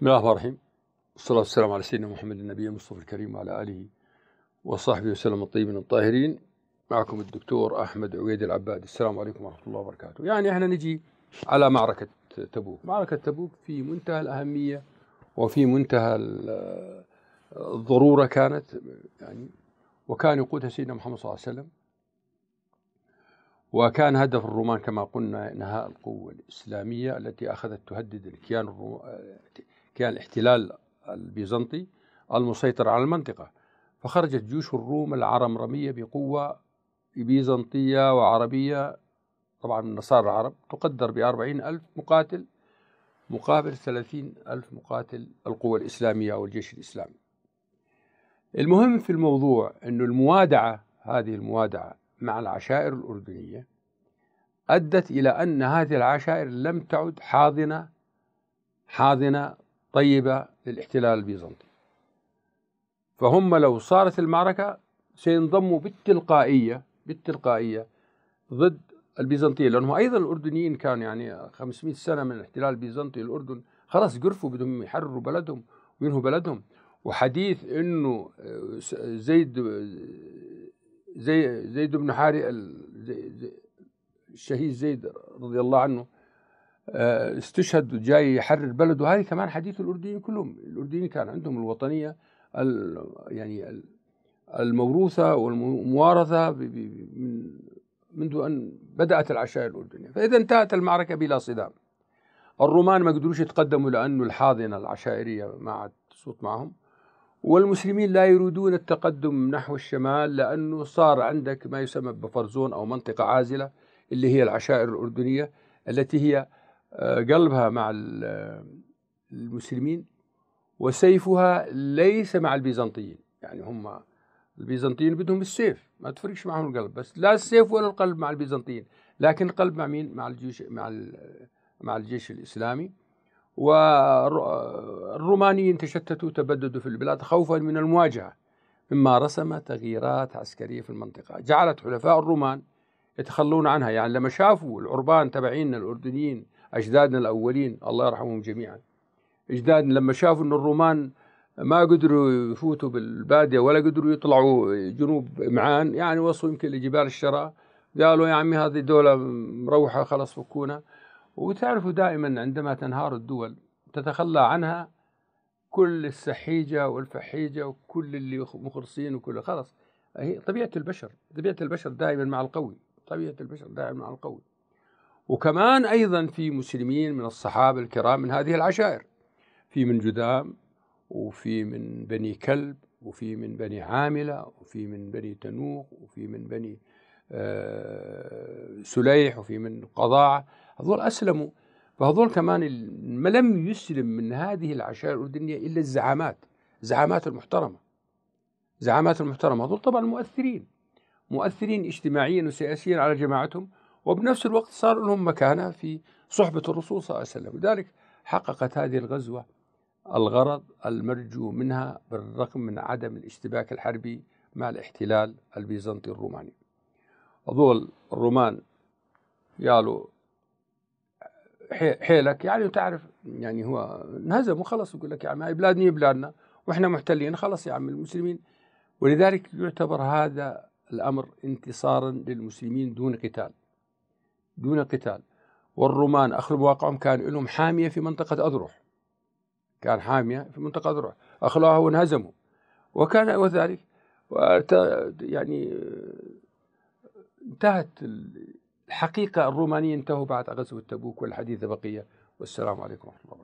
بسم الله الرحمن الرحيم والصلاة والسلام على سيدنا محمد النبي المصطفى الكريم وعلى آله وصحبه وسلم الطيبين الطاهرين معكم الدكتور أحمد عبيد العباد السلام عليكم ورحمة الله وبركاته يعني احنا نجي على معركة تبوك معركة تبوك في منتهى الأهمية وفي منتهى الضرورة كانت يعني وكان يقودها سيدنا محمد صلى الله عليه وسلم وكان هدف الرومان كما قلنا إنهاء القوة الإسلامية التي أخذت تهدد الكيان الروماني كان الاحتلال البيزنطي المسيطر على المنطقة فخرجت جيوش الروم العرمرمية بقوة بيزنطية وعربية طبعا النصارى العرب تقدر بأربعين ألف مقاتل مقابل ثلاثين ألف مقاتل القوى الإسلامية أو الجيش الإسلامي المهم في الموضوع أن الموادعة هذه الموادعة مع العشائر الأردنية أدت إلى أن هذه العشائر لم تعد حاضنة حاضنة طيبة للاحتلال البيزنطي فهم لو صارت المعركة سينضموا بالتلقائية بالتلقائية ضد البيزنطية لأنهم أيضا الأردنيين كانوا يعني 500 سنة من الاحتلال البيزنطي الأردن خلاص قرفوا بدهم يحرروا بلدهم وينهوا بلدهم وحديث انه زيد زي زيد بن حارث الشهيد زيد رضي الله عنه آه، استشهد جاي يحرر بلده هذه كمان حديث الاردنيين كلهم الاردنيين كان عندهم الوطنيه يعني الموروثه والموارثه من منذ ان بدات العشائر الاردنيه فاذا انتهت المعركه بلا صدام الرومان ما قدروش يتقدموا لانه الحاضنه العشائريه ما عاد تصوت معهم والمسلمين لا يريدون التقدم نحو الشمال لانه صار عندك ما يسمى بفرزون او منطقه عازله اللي هي العشائر الاردنيه التي هي قلبها مع المسلمين وسيفها ليس مع البيزنطيين يعني هم البيزنطيين بدهم السيف ما تفرقش معهم القلب بس لا السيف ولا القلب مع البيزنطيين لكن القلب مع مين مع الجيش مع مع الجيش الاسلامي والرومانيين تشتتوا تبددوا في البلاد خوفا من المواجهه مما رسم تغييرات عسكريه في المنطقه جعلت حلفاء الرومان يتخلون عنها يعني لما شافوا العربان تبعين الاردنيين أجدادنا الأولين الله يرحمهم جميعا أجدادنا لما شافوا أن الرومان ما قدروا يفوتوا بالبادية ولا قدروا يطلعوا جنوب معان يعني وصلوا يمكن لجبال الشراء قالوا يا عمي هذه دولة مروحة خلاص فكونا وتعرفوا دائما عندما تنهار الدول تتخلى عنها كل السحيجة والفحيجة وكل اللي مخلصين وكل خلاص هي طبيعة البشر طبيعة البشر دائما مع القوي طبيعة البشر دائما مع القوي وكمان أيضا في مسلمين من الصحابة الكرام من هذه العشائر في من جذام وفي من بني كلب وفي من بني عاملة وفي من بني تنوق وفي من بني آه، سليح وفي من قضاعة هذول أسلموا فهذول كمان ما لم يسلم من هذه العشائر الأردنية إلا الزعامات زعامات المحترمة زعامات المحترمة هذول طبعا مؤثرين مؤثرين اجتماعيا وسياسيا على جماعتهم وبنفس الوقت صار لهم مكانة في صحبة الرسول صلى الله عليه وسلم لذلك حققت هذه الغزوة الغرض المرجو منها بالرغم من عدم الاشتباك الحربي مع الاحتلال البيزنطي الروماني هذول الرومان قالوا حيلك يعني تعرف يعني هو انهزم وخلص يقول لك يا عم هاي بلادنا هي بلادنا واحنا محتلين خلص يا عم المسلمين ولذلك يعتبر هذا الامر انتصارا للمسلمين دون قتال دون قتال والرومان اخر واقعهم كان لهم حامية في منطقة أذرح كان حامية في منطقة أذرح أخلوها وانهزموا وكان وذلك يعني انتهت الحقيقة الرومانية انتهوا بعد غزوة تبوك والحديث بقية والسلام عليكم ورحمة الله